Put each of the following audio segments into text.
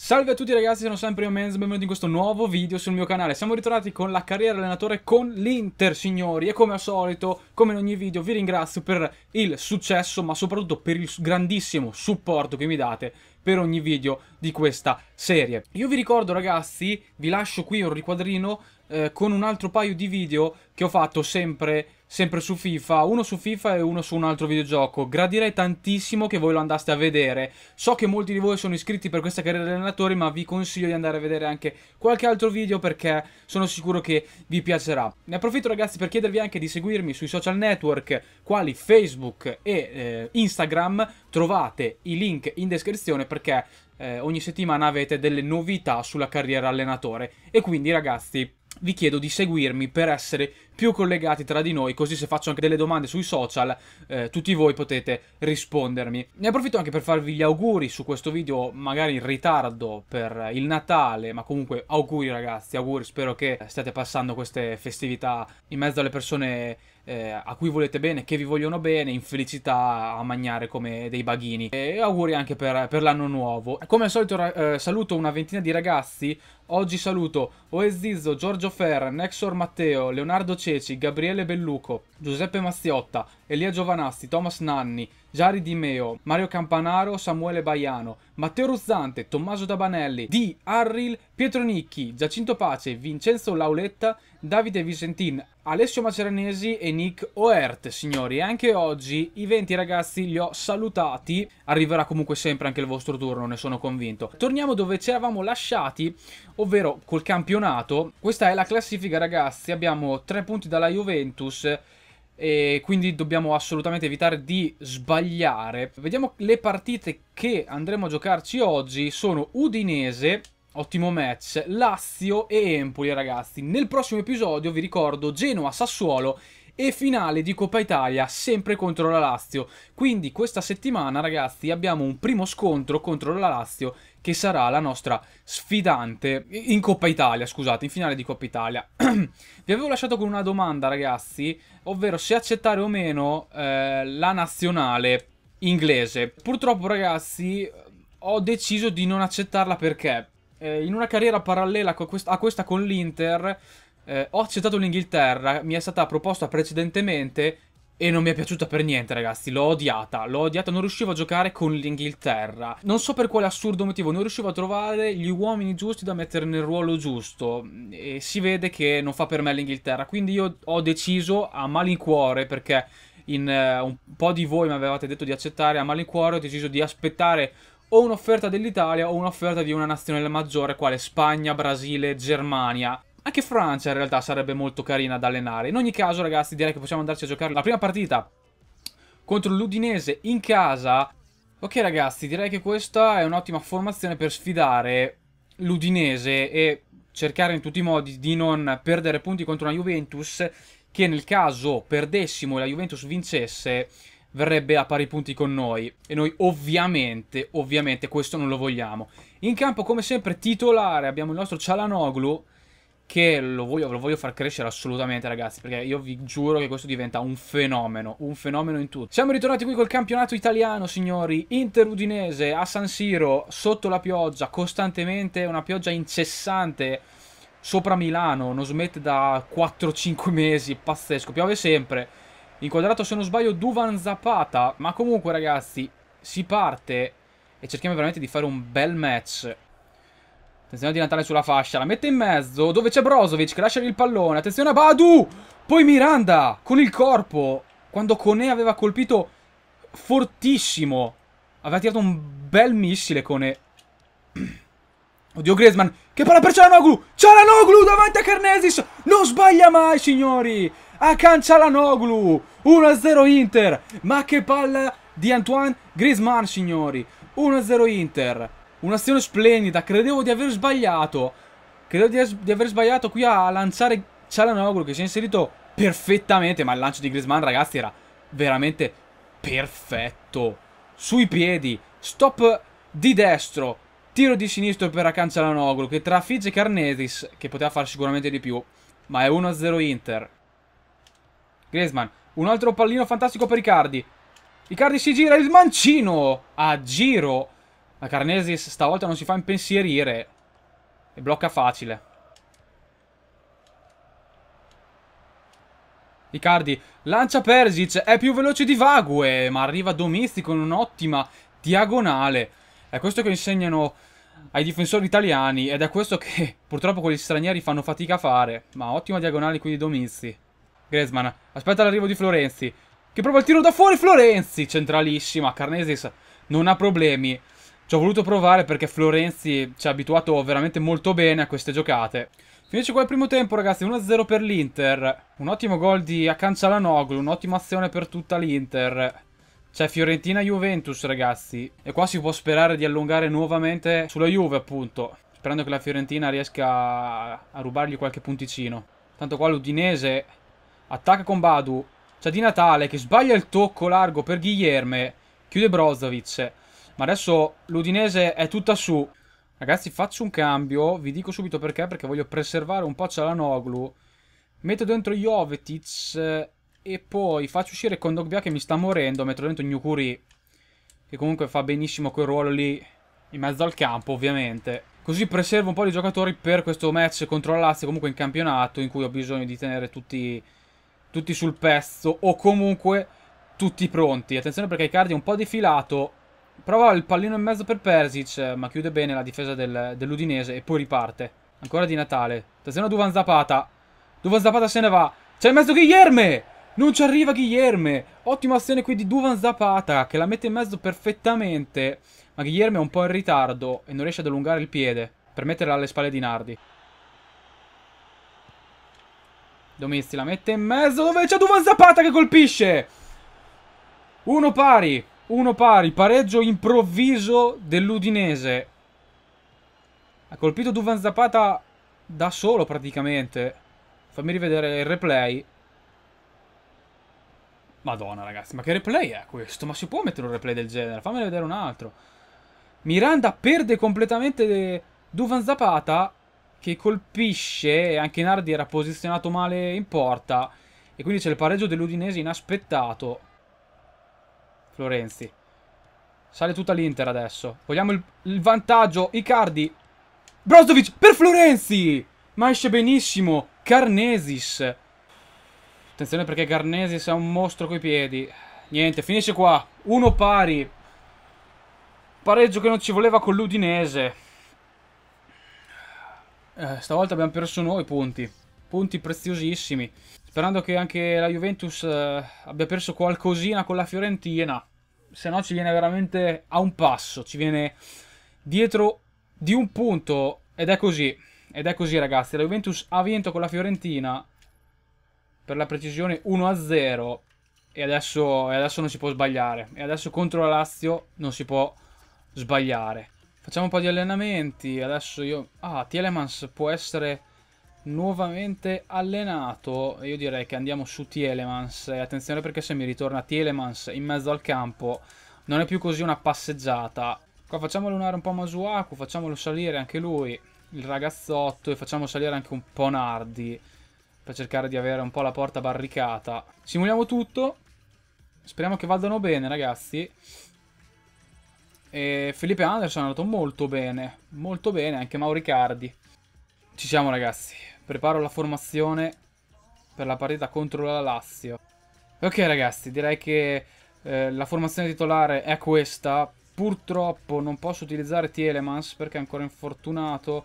Salve a tutti ragazzi, sono sempre io Menz, benvenuti in questo nuovo video sul mio canale Siamo ritornati con la carriera allenatore con l'Inter signori E come al solito, come in ogni video, vi ringrazio per il successo Ma soprattutto per il grandissimo supporto che mi date per ogni video di questa serie Io vi ricordo ragazzi, vi lascio qui un riquadrino eh, con un altro paio di video che ho fatto sempre, sempre su FIFA, uno su FIFA e uno su un altro videogioco. Gradirei tantissimo che voi lo andaste a vedere. So che molti di voi sono iscritti per questa carriera di allenatori, ma vi consiglio di andare a vedere anche qualche altro video perché sono sicuro che vi piacerà. Ne approfitto ragazzi per chiedervi anche di seguirmi sui social network quali Facebook e eh, Instagram. Trovate i link in descrizione perché eh, ogni settimana avete delle novità sulla carriera allenatore. E quindi ragazzi vi chiedo di seguirmi per essere più collegati tra di noi, così se faccio anche delle domande sui social, eh, tutti voi potete rispondermi. Ne approfitto anche per farvi gli auguri su questo video, magari in ritardo per il Natale, ma comunque auguri ragazzi, auguri, spero che stiate passando queste festività in mezzo alle persone eh, a cui volete bene, che vi vogliono bene, in felicità a mangiare come dei baghini. E auguri anche per, per l'anno nuovo. Come al solito eh, saluto una ventina di ragazzi Oggi saluto Oesizzo, Giorgio Fer, Nexor Matteo, Leonardo Ceci, Gabriele Belluco, Giuseppe Mazziotta, Elia Giovanasti, Thomas Nanni, Giari Di Meo, Mario Campanaro, Samuele Baiano, Matteo Ruzzante, Tommaso Dabanelli, Di Arril, Pietro Nicchi, Giacinto Pace, Vincenzo Lauletta, Davide Vicentin, Alessio Maceranesi e Nick Oert, signori. Anche oggi i 20 ragazzi li ho salutati. Arriverà comunque sempre anche il vostro turno, ne sono convinto. Torniamo dove ci eravamo lasciati, ovvero col campionato. Questa è la classifica ragazzi, abbiamo 3 punti dalla Juventus e quindi dobbiamo assolutamente evitare di sbagliare. Vediamo le partite che andremo a giocarci oggi, sono Udinese, ottimo match, Lazio e Empoli ragazzi. Nel prossimo episodio vi ricordo Genoa, Sassuolo e finale di Coppa Italia sempre contro la Lazio. Quindi questa settimana ragazzi abbiamo un primo scontro contro la Lazio che sarà la nostra sfidante in Coppa Italia, scusate, in finale di Coppa Italia. Vi avevo lasciato con una domanda ragazzi, ovvero se accettare o meno eh, la nazionale inglese. Purtroppo ragazzi ho deciso di non accettarla perché eh, in una carriera parallela a questa con l'Inter eh, ho accettato l'Inghilterra, mi è stata proposta precedentemente e non mi è piaciuta per niente ragazzi, l'ho odiata, l'ho odiata, non riuscivo a giocare con l'Inghilterra. Non so per quale assurdo motivo, non riuscivo a trovare gli uomini giusti da mettere nel ruolo giusto e si vede che non fa per me l'Inghilterra, quindi io ho deciso a malincuore perché in eh, un po' di voi mi avevate detto di accettare, a malincuore ho deciso di aspettare o un'offerta dell'Italia o un'offerta di una nazionale maggiore quale Spagna, Brasile, Germania. Anche Francia in realtà sarebbe molto carina da allenare. In ogni caso ragazzi direi che possiamo andarci a giocare la prima partita contro l'Udinese in casa. Ok ragazzi direi che questa è un'ottima formazione per sfidare l'Udinese e cercare in tutti i modi di non perdere punti contro una Juventus che nel caso perdessimo e la Juventus vincesse verrebbe a pari punti con noi e noi ovviamente, ovviamente questo non lo vogliamo. In campo come sempre titolare abbiamo il nostro Cialanoglu che lo voglio, lo voglio, far crescere assolutamente ragazzi perché io vi giuro che questo diventa un fenomeno un fenomeno in tutto siamo ritornati qui col campionato italiano signori Inter-Udinese a San Siro sotto la pioggia costantemente una pioggia incessante sopra Milano non smette da 4-5 mesi pazzesco piove sempre inquadrato se non sbaglio Duvan Zapata ma comunque ragazzi si parte e cerchiamo veramente di fare un bel match Attenzione di Natale sulla fascia, la mette in mezzo, dove c'è Brozovic che lascia il pallone. Attenzione a Badu! Poi Miranda con il corpo, quando Cone aveva colpito fortissimo. Aveva tirato un bel missile Cone. Oddio Griezmann, che palla per Cialanoglu! Cialanoglu davanti a Carnesis! Non sbaglia mai, signori! A Cialanoglu! 1-0 Inter! Ma che palla di Antoine Griezmann, signori! 1-0 Inter! Un'azione splendida. Credevo di aver sbagliato. Credevo di, di aver sbagliato qui a lanciare Cialanoglu che si è inserito perfettamente. Ma il lancio di Griezmann, ragazzi, era veramente perfetto. Sui piedi. Stop di destro. Tiro di sinistro per Akan Cialanoglu che trafigge Carnesis, che poteva fare sicuramente di più. Ma è 1-0 Inter. Griezmann. Un altro pallino fantastico per Icardi. Icardi si gira. Il mancino a giro la Carnesis stavolta non si fa impensierire. E blocca facile. Icardi lancia Persic, è più veloce di Vague, ma arriva Domizzi con un'ottima diagonale. È questo che insegnano ai difensori italiani ed è questo che purtroppo quegli stranieri fanno fatica a fare. Ma ottima diagonale qui di Domizzi. Griezmann aspetta l'arrivo di Florenzi, che prova il tiro da fuori Florenzi, centralissima. Carnesis non ha problemi. Ci ho voluto provare perché Florenzi ci ha abituato veramente molto bene a queste giocate. Finisce qua il primo tempo ragazzi, 1-0 per l'Inter. Un ottimo gol di Accancialanoglu, un'ottima azione per tutta l'Inter. C'è Fiorentina-Juventus ragazzi. E qua si può sperare di allungare nuovamente sulla Juve appunto. Sperando che la Fiorentina riesca a rubargli qualche punticino. Tanto qua l'Udinese attacca con Badu. C'è Di Natale che sbaglia il tocco largo per Guilherme. Chiude Brozovic. Ma adesso l'Udinese è tutta su. Ragazzi, faccio un cambio. Vi dico subito perché. Perché voglio preservare un po' Cialanoglu. Metto dentro Jovetic. Eh, e poi faccio uscire Kondogbia che mi sta morendo. Metto dentro Gnukuri. Che comunque fa benissimo quel ruolo lì. In mezzo al campo, ovviamente. Così preservo un po' di giocatori per questo match contro la Lazio. Comunque in campionato. In cui ho bisogno di tenere tutti, tutti sul pezzo. O comunque tutti pronti. Attenzione perché Icardi è un po' defilato Prova il pallino in mezzo per Persic, eh, ma chiude bene la difesa del, dell'Udinese e poi riparte. Ancora di Natale. Attenzione Duvan Zapata. Duvan Zapata se ne va. C'è in mezzo Guillerme! Non ci arriva Guillerme! Ottima azione qui di Duvan Zapata che la mette in mezzo perfettamente. Ma Guillerme è un po' in ritardo e non riesce ad allungare il piede per metterla alle spalle di Nardi. Domesti la mette in mezzo dove c'è Duvan Zapata che colpisce! Uno pari! 1 pari, pareggio improvviso dell'Udinese. Ha colpito Duvan Zapata da solo praticamente. Fammi rivedere il replay. Madonna ragazzi, ma che replay è questo? Ma si può mettere un replay del genere? Fammi vedere un altro. Miranda perde completamente Duvan Zapata che colpisce, anche Nardi era posizionato male in porta e quindi c'è il pareggio dell'Udinese inaspettato. Florenzi. Sale tutta l'Inter adesso. Vogliamo il, il vantaggio. Icardi. Brozovic per Florenzi! Ma esce benissimo. Carnesis. Attenzione perché Carnesis è un mostro coi piedi. Niente, finisce qua. Uno pari. Pareggio che non ci voleva con l'Udinese. Eh, stavolta abbiamo perso noi punti. Punti preziosissimi. Sperando che anche la Juventus eh, abbia perso qualcosina con la Fiorentina se no ci viene veramente a un passo, ci viene dietro di un punto ed è così, ed è così ragazzi, la Juventus ha vinto con la Fiorentina per la precisione 1-0 e adesso, e adesso non si può sbagliare, e adesso contro la Lazio non si può sbagliare. Facciamo un po' di allenamenti, adesso io... Ah, Telemans può essere nuovamente allenato. Io direi che andiamo su Tielemans. attenzione perché se mi ritorna Tielemans in mezzo al campo non è più così una passeggiata. Qua facciamo lunare un po' Masuaku, facciamolo salire anche lui, il ragazzotto, e facciamo salire anche un po' Nardi per cercare di avere un po' la porta barricata. Simuliamo tutto. Speriamo che vadano bene, ragazzi. E Felipe Anderson è andato molto bene, molto bene, anche Mauricardi. Ci siamo ragazzi. Preparo la formazione per la partita contro la Lazio. Ok ragazzi, direi che eh, la formazione titolare è questa. Purtroppo non posso utilizzare Tielemans perché è ancora infortunato,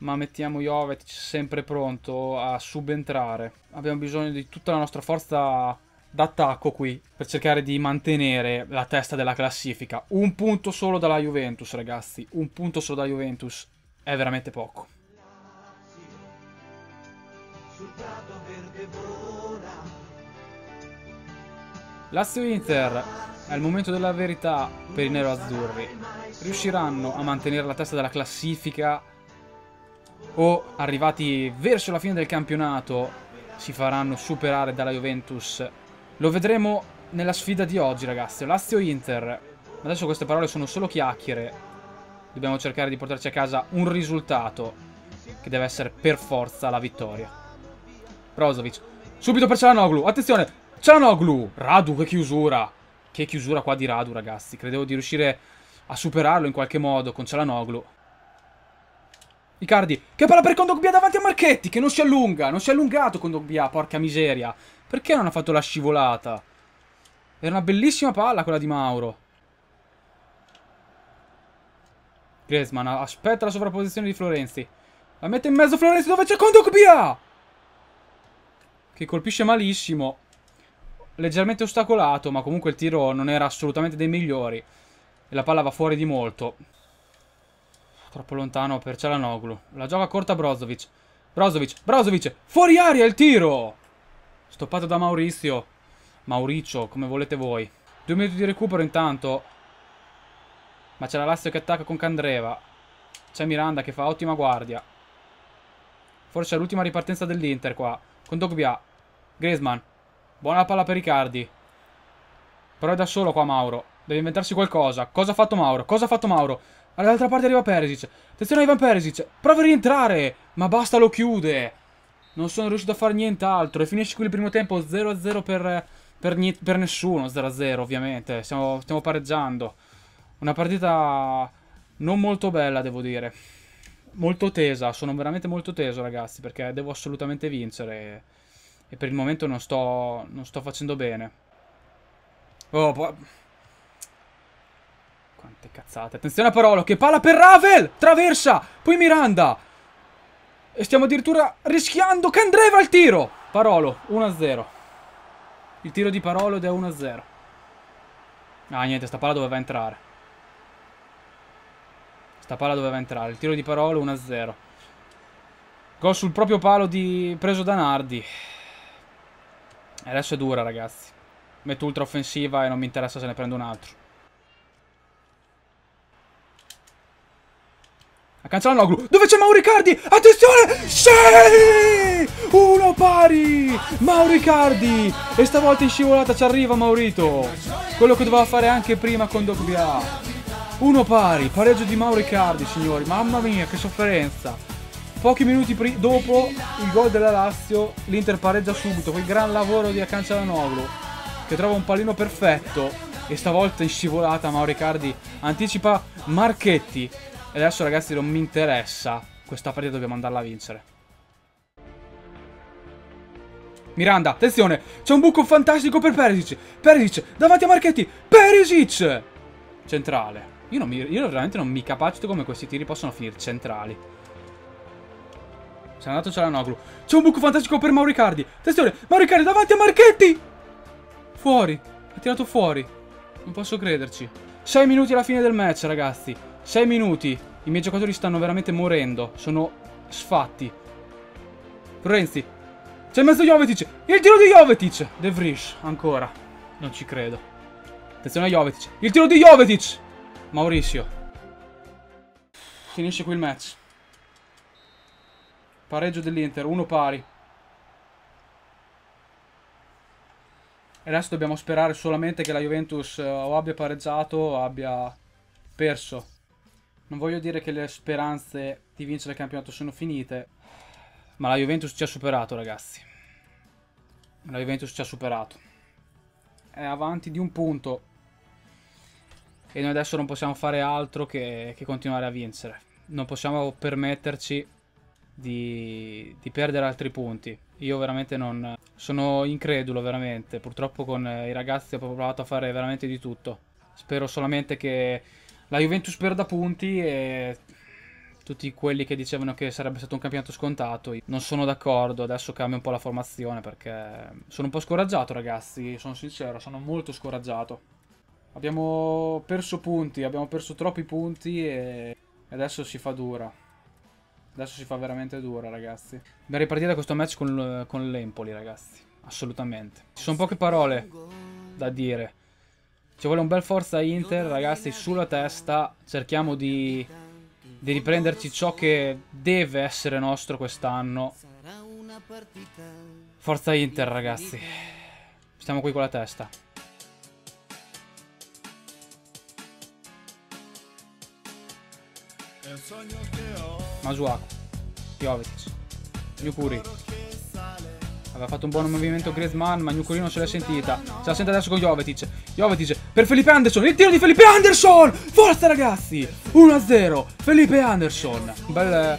ma mettiamo Jovetic sempre pronto a subentrare. Abbiamo bisogno di tutta la nostra forza d'attacco qui per cercare di mantenere la testa della classifica. Un punto solo dalla Juventus, ragazzi. Un punto solo dalla Juventus è veramente poco. Lazio Inter, è il momento della verità per i neroazzurri. Riusciranno a mantenere la testa della classifica o arrivati verso la fine del campionato si faranno superare dalla Juventus? Lo vedremo nella sfida di oggi ragazzi, Lazio Inter. Adesso queste parole sono solo chiacchiere. Dobbiamo cercare di portarci a casa un risultato che deve essere per forza la vittoria. Brozovic, subito per Cialanoglu, attenzione, c'è Noglu! Radu, che chiusura. Che chiusura qua di Radu, ragazzi. Credevo di riuscire a superarlo in qualche modo con Cianoglu. Icardi, che palla per Condogbia davanti a Marchetti, che non si allunga, non si è allungato Condogbia, porca miseria. Perché non ha fatto la scivolata? Era una bellissima palla quella di Mauro. Griezmann aspetta la sovrapposizione di Florenzi. La mette in mezzo Florenzi dove c'è Condogbia! Che colpisce malissimo leggermente ostacolato, ma comunque il tiro non era assolutamente dei migliori. E la palla va fuori di molto. Troppo lontano per Celanoglu. La gioca corta Brozovic. Brozovic, Brozovic, fuori aria il tiro! Stoppato da Maurizio. Mauricio, come volete voi. Due minuti di recupero intanto. Ma c'è la Lazio che attacca con Candreva. C'è Miranda che fa ottima guardia. Forse è l'ultima ripartenza dell'Inter qua. Con Dogbia. Griezmann. Buona palla per Riccardi. Però è da solo qua Mauro. Deve inventarsi qualcosa. Cosa ha fatto Mauro? Cosa ha fatto Mauro? All'altra parte arriva Perisic. Attenzione a Ivan Perisic. Prova a rientrare. Ma basta, lo chiude. Non sono riuscito a fare nient'altro. E finisce qui il primo tempo 0-0 per, per, per, nessuno. 0-0 ovviamente. Stiamo, stiamo pareggiando. Una partita non molto bella, devo dire. Molto tesa. Sono veramente molto teso, ragazzi. Perché devo assolutamente vincere. E per il momento non sto, non sto facendo bene. Oh, po Quante cazzate. Attenzione a Parolo, che palla per Ravel! Traversa! Poi Miranda! E stiamo addirittura rischiando che andreva il tiro! Parolo, 1-0. Il tiro di Parolo ed è 1-0. Ah, niente, sta palla doveva entrare. Sta palla doveva entrare. Il tiro di Parolo 1-0. Gol sul proprio palo di... preso da Nardi. Adesso è dura, ragazzi. Metto ultra offensiva e non mi interessa se ne prendo un altro. A Cancelanoglu. Dove c'è Mauricardi? Attenzione! Sì! Uno pari! Mauricardi! E stavolta in scivolata ci arriva Maurito. Quello che doveva fare anche prima con Dogbia. Uno pari, pareggio di Mauricardi, signori. Mamma mia, che sofferenza. Pochi minuti dopo il gol della Lazio, l'Inter pareggia subito. Quel gran lavoro di Acancelanoglu che trova un pallino perfetto. E stavolta in scivolata Mauro Cardi anticipa Marchetti. E adesso ragazzi non mi interessa. Questa partita dobbiamo andarla a vincere. Miranda, attenzione, c'è un buco fantastico per Perisic. Perisic, davanti a Marchetti. Perisic! Centrale. Io, mi, io veramente non mi capacito come questi tiri possono finire centrali. C'è andato Cialanoglu. C'è un buco fantastico per Mauricardi. Attenzione, Mauricardi davanti a Marchetti. Fuori. Ha tirato fuori. Non posso crederci. 6 minuti alla fine del match, ragazzi. 6 minuti. I miei giocatori stanno veramente morendo. Sono sfatti. Renzi. C'è in mezzo Jovetic. Il tiro di Jovetic. De Vries, ancora. Non ci credo. Attenzione a Jovetic. Il tiro di Jovetic. Maurizio. Finisce qui il match. Pareggio dell'Inter, uno pari. E adesso dobbiamo sperare solamente che la Juventus eh, o abbia pareggiato o abbia perso. Non voglio dire che le speranze di vincere il campionato sono finite, ma la Juventus ci ha superato, ragazzi. La Juventus ci ha superato. È avanti di un punto. E noi adesso non possiamo fare altro che, che continuare a vincere. Non possiamo permetterci di, di, perdere altri punti. Io veramente non... sono incredulo veramente, purtroppo con eh, i ragazzi ho provato a fare veramente di tutto. Spero solamente che la Juventus perda punti e tutti quelli che dicevano che sarebbe stato un campionato scontato. Non sono d'accordo, adesso cambia un po' la formazione perché sono un po' scoraggiato ragazzi, sono sincero, sono molto scoraggiato. Abbiamo perso punti, abbiamo perso troppi punti e adesso si fa dura. Adesso si fa veramente dura, ragazzi. Da ripartire da questo match con, con l'Empoli, ragazzi. Assolutamente. Ci sono poche parole da dire. Ci vuole un bel forza Inter, ragazzi, sulla testa. Cerchiamo di, di riprenderci ciò che deve essere nostro quest'anno. Forza Inter, ragazzi. Stiamo qui con la testa. Masuaku Jovic Yukuri Aveva fatto un buon movimento Griezmann ma Yukuri non se l'è sentita Se la sente adesso con Jovetic Jovetic per Felipe Anderson Il tiro di Felipe Anderson Forza ragazzi 1-0 Felipe Anderson Bel eh,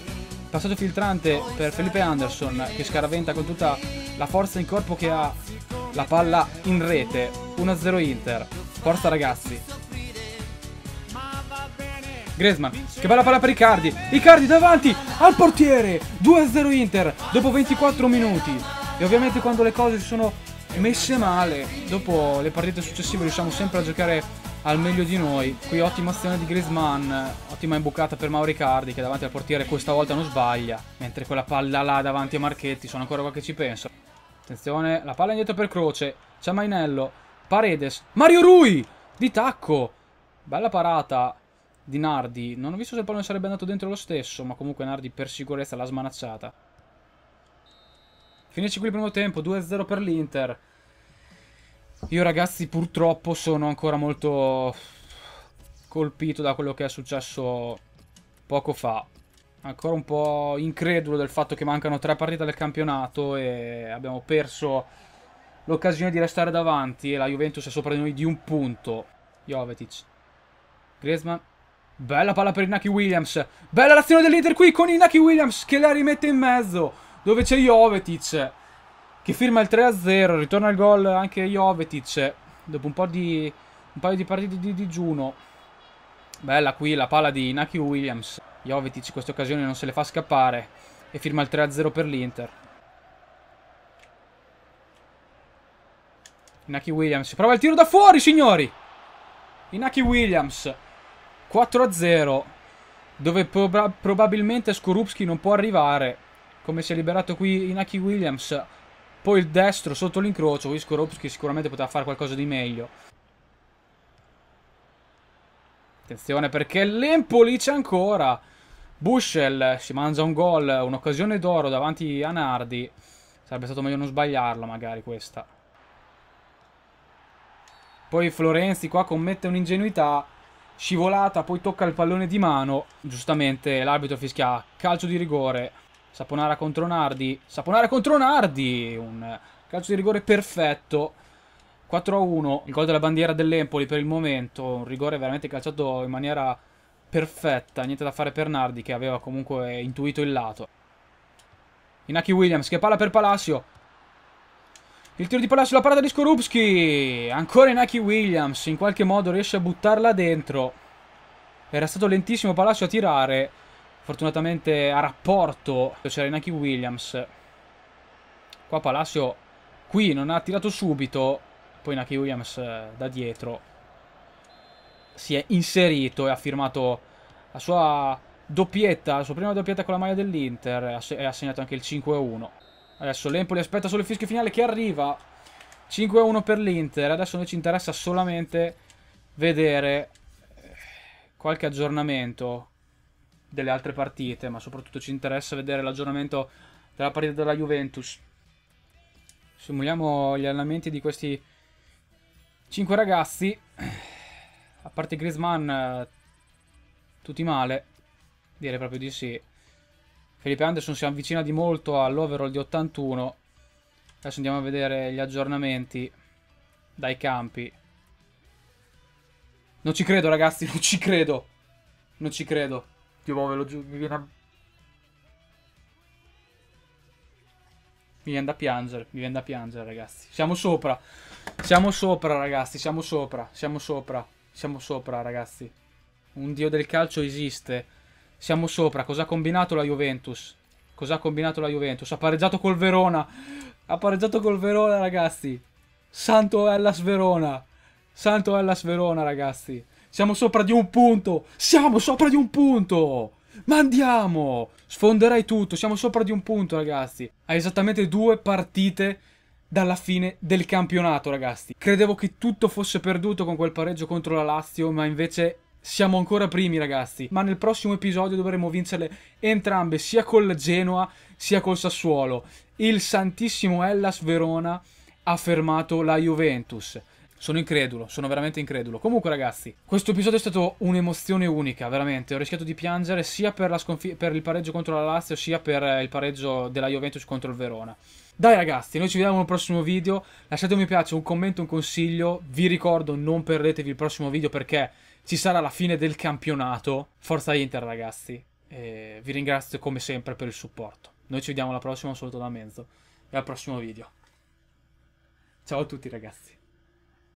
passaggio filtrante per Felipe Anderson Che scaraventa con tutta la forza in corpo che ha La palla in rete 1-0 Inter Forza ragazzi Griezmann che bella palla per Icardi Icardi davanti al portiere 2-0 Inter dopo 24 minuti e ovviamente quando le cose si sono messe male dopo le partite successive riusciamo sempre a giocare al meglio di noi qui ottima azione di Griezmann ottima imbucata per Mauro Icardi che davanti al portiere questa volta non sbaglia mentre quella palla là davanti a Marchetti sono ancora qua che ci penso attenzione la palla indietro per Croce c'è Mainello Paredes Mario Rui di tacco bella parata di Nardi. Non ho visto se il pallone sarebbe andato dentro lo stesso, ma comunque Nardi per sicurezza l'ha smanacciata. Finisce qui il primo tempo, 2-0 per l'Inter. Io ragazzi purtroppo sono ancora molto colpito da quello che è successo poco fa. Ancora un po' incredulo del fatto che mancano tre partite del campionato e abbiamo perso l'occasione di restare davanti e la Juventus è sopra di noi di un punto. Jovetic. Griezmann Bella palla per Inaki Williams. Bella l'azione dell'Inter qui con Inaki Williams che la rimette in mezzo. Dove c'è Jovetic che firma il 3-0. Ritorna il gol anche Jovetic dopo un, po di, un paio di partite di digiuno. Bella qui la palla di Inaki Williams. Jovetic in questa occasione non se le fa scappare e firma il 3-0 per l'Inter. Inaki Williams prova il tiro da fuori, signori! Inaki Williams 4-0 dove proba probabilmente Skorupski non può arrivare come si è liberato qui Inaki Williams poi il destro sotto l'incrocio qui Skorupski sicuramente poteva fare qualcosa di meglio attenzione perché l'Empoli c'è ancora Bushel si mangia un gol un'occasione d'oro davanti a Nardi sarebbe stato meglio non sbagliarlo magari questa poi Florenzi qua commette un'ingenuità scivolata, poi tocca il pallone di mano, giustamente l'arbitro fischia calcio di rigore, Saponara contro Nardi, Saponara contro Nardi, un calcio di rigore perfetto, 4 1, il gol della bandiera dell'Empoli per il momento, un rigore veramente calciato in maniera perfetta, niente da fare per Nardi che aveva comunque intuito il lato. Inaki Williams che palla per Palacio, il tiro di palazzo, la parata di Skorupski. Ancora Inaki Williams. In qualche modo riesce a buttarla dentro. Era stato lentissimo Palazzo a tirare. Fortunatamente a rapporto c'era Inaki Williams. Qua Palazzo qui non ha tirato subito. Poi Inaki Williams eh, da dietro si è inserito e ha firmato la sua doppietta, la sua prima doppietta con la maglia dell'Inter e ha segnato anche il 5-1. Adesso l'Empoli aspetta solo il fischio finale che arriva. 5-1 per l'Inter. Adesso noi ci interessa solamente vedere eh, qualche aggiornamento delle altre partite, ma soprattutto ci interessa vedere l'aggiornamento della partita della Juventus. Simuliamo gli allenamenti di questi 5 ragazzi. A parte Griezmann, eh, tutti male. Direi proprio di sì. Felipe Anderson si avvicina di molto all'overall di 81. Adesso andiamo a vedere gli aggiornamenti dai campi. Non ci credo, ragazzi, non ci credo. Non ci credo. Tipo, ve lo giuro, mi viene a... Mi viene da piangere, mi viene da piangere, ragazzi. Siamo sopra. Siamo sopra, ragazzi, siamo sopra. Siamo sopra. Siamo sopra, ragazzi. Un dio del calcio esiste. Siamo sopra. Cosa ha combinato la Juventus? Cosa ha combinato la Juventus? Ha pareggiato col Verona. Ha pareggiato col Verona, ragazzi. Santo Hellas Verona. Santo Hellas Verona, ragazzi. Siamo sopra di un punto. Siamo sopra di un punto. Ma andiamo! Sfonderai tutto, siamo sopra di un punto, ragazzi. A esattamente due partite dalla fine del campionato, ragazzi. Credevo che tutto fosse perduto con quel pareggio contro la Lazio, ma invece siamo ancora primi ragazzi, ma nel prossimo episodio dovremo vincerle entrambe, sia col Genoa sia col Sassuolo. Il santissimo Hellas Verona ha fermato la Juventus. Sono incredulo, sono veramente incredulo. Comunque ragazzi, questo episodio è stato un'emozione unica, veramente. Ho rischiato di piangere sia per, per il pareggio contro la Lazio, sia per eh, il pareggio della Juventus contro il Verona. Dai ragazzi, noi ci vediamo nel prossimo video, lasciate un mi piace, un commento, un consiglio, vi ricordo non perdetevi il prossimo video perché ci sarà la fine del campionato. Forza Inter, ragazzi. E vi ringrazio come sempre per il supporto. Noi ci vediamo alla prossima, un saluto da mezzo e al prossimo video. Ciao a tutti ragazzi.